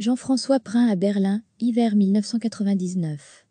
Jean-François Prin à Berlin, hiver 1999.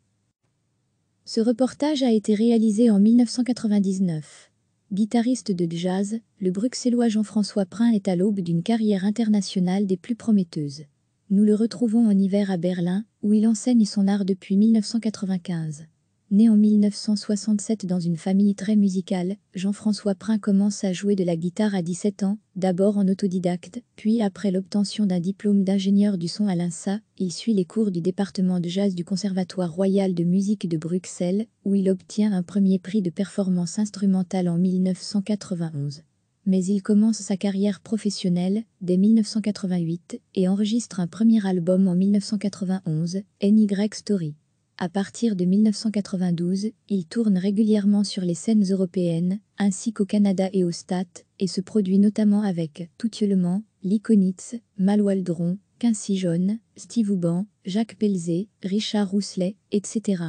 Ce reportage a été réalisé en 1999. Guitariste de jazz, le bruxellois Jean-François Prin est à l'aube d'une carrière internationale des plus prometteuses. Nous le retrouvons en hiver à Berlin, où il enseigne son art depuis 1995. Né en 1967 dans une famille très musicale, Jean-François Prin commence à jouer de la guitare à 17 ans, d'abord en autodidacte, puis après l'obtention d'un diplôme d'ingénieur du son à l'INSA, il suit les cours du département de jazz du Conservatoire royal de musique de Bruxelles, où il obtient un premier prix de performance instrumentale en 1991 mais il commence sa carrière professionnelle dès 1988 et enregistre un premier album en 1991, NY Story. À partir de 1992, il tourne régulièrement sur les scènes européennes, ainsi qu'au Canada et aux States, et se produit notamment avec Toutielement, Likonitz, Malwaldron, Quincy Jaune, Steve Ouban, Jacques Pelzé, Richard Rousselet, etc.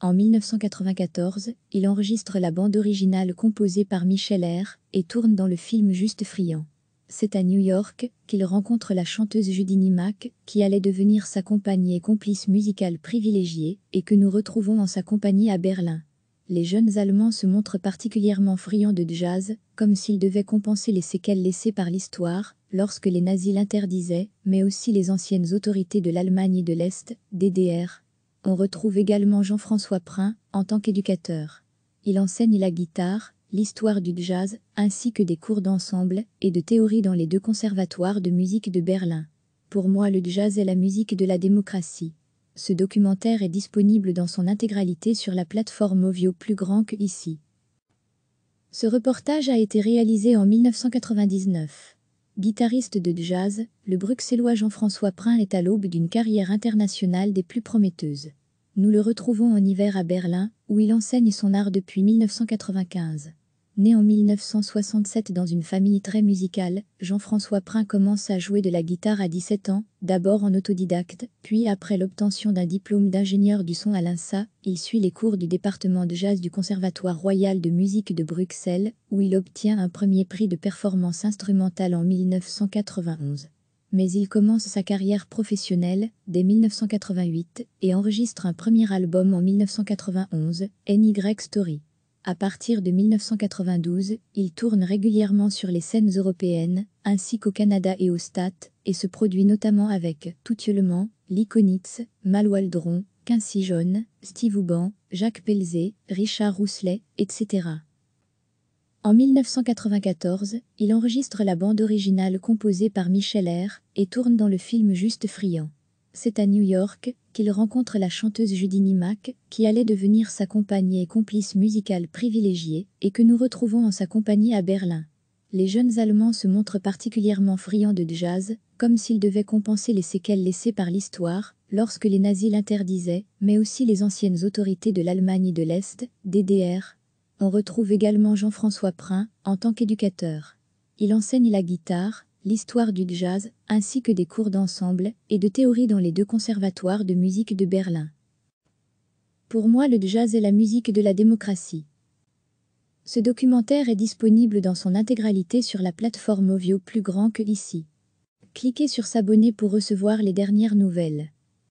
En 1994, il enregistre la bande originale composée par Michel R. et tourne dans le film Juste Friand. C'est à New York qu'il rencontre la chanteuse Judy Nimack, qui allait devenir sa compagnie et complice musicale privilégiée, et que nous retrouvons en sa compagnie à Berlin. Les jeunes Allemands se montrent particulièrement friands de jazz, comme s'ils devaient compenser les séquelles laissées par l'histoire, lorsque les nazis l'interdisaient, mais aussi les anciennes autorités de l'Allemagne de l'Est, DDR. On retrouve également Jean-François Prin, en tant qu'éducateur. Il enseigne la guitare, l'histoire du jazz, ainsi que des cours d'ensemble et de théorie dans les deux conservatoires de musique de Berlin. Pour moi, le jazz est la musique de la démocratie. Ce documentaire est disponible dans son intégralité sur la plateforme Ovio plus grand que ici. Ce reportage a été réalisé en 1999. Guitariste de jazz, le bruxellois Jean-François Prin est à l'aube d'une carrière internationale des plus prometteuses. Nous le retrouvons en hiver à Berlin, où il enseigne son art depuis 1995. Né en 1967 dans une famille très musicale, Jean-François Prin commence à jouer de la guitare à 17 ans, d'abord en autodidacte, puis après l'obtention d'un diplôme d'ingénieur du son à l'INSA, il suit les cours du département de jazz du Conservatoire royal de musique de Bruxelles, où il obtient un premier prix de performance instrumentale en 1991 mais il commence sa carrière professionnelle dès 1988 et enregistre un premier album en 1991, NY Story. À partir de 1992, il tourne régulièrement sur les scènes européennes, ainsi qu'au Canada et aux States, et se produit notamment avec Toutiolement, Likonitz, Malwaldron, Quincy Jaune, Steve Ouban, Jacques Pelzé, Richard Rousselet, etc. En 1994, il enregistre la bande originale composée par Michel R. et tourne dans le film Juste Friand. C'est à New York qu'il rencontre la chanteuse Judy Nimack, qui allait devenir sa compagne et complice musicale privilégiée, et que nous retrouvons en sa compagnie à Berlin. Les jeunes Allemands se montrent particulièrement friands de jazz, comme s'ils devaient compenser les séquelles laissées par l'histoire, lorsque les nazis l'interdisaient, mais aussi les anciennes autorités de l'Allemagne de l'Est, DDR. On retrouve également Jean-François Prin, en tant qu'éducateur. Il enseigne la guitare, l'histoire du jazz, ainsi que des cours d'ensemble et de théorie dans les deux conservatoires de musique de Berlin. Pour moi, le jazz est la musique de la démocratie. Ce documentaire est disponible dans son intégralité sur la plateforme Ovio plus grand que ici. Cliquez sur s'abonner pour recevoir les dernières nouvelles.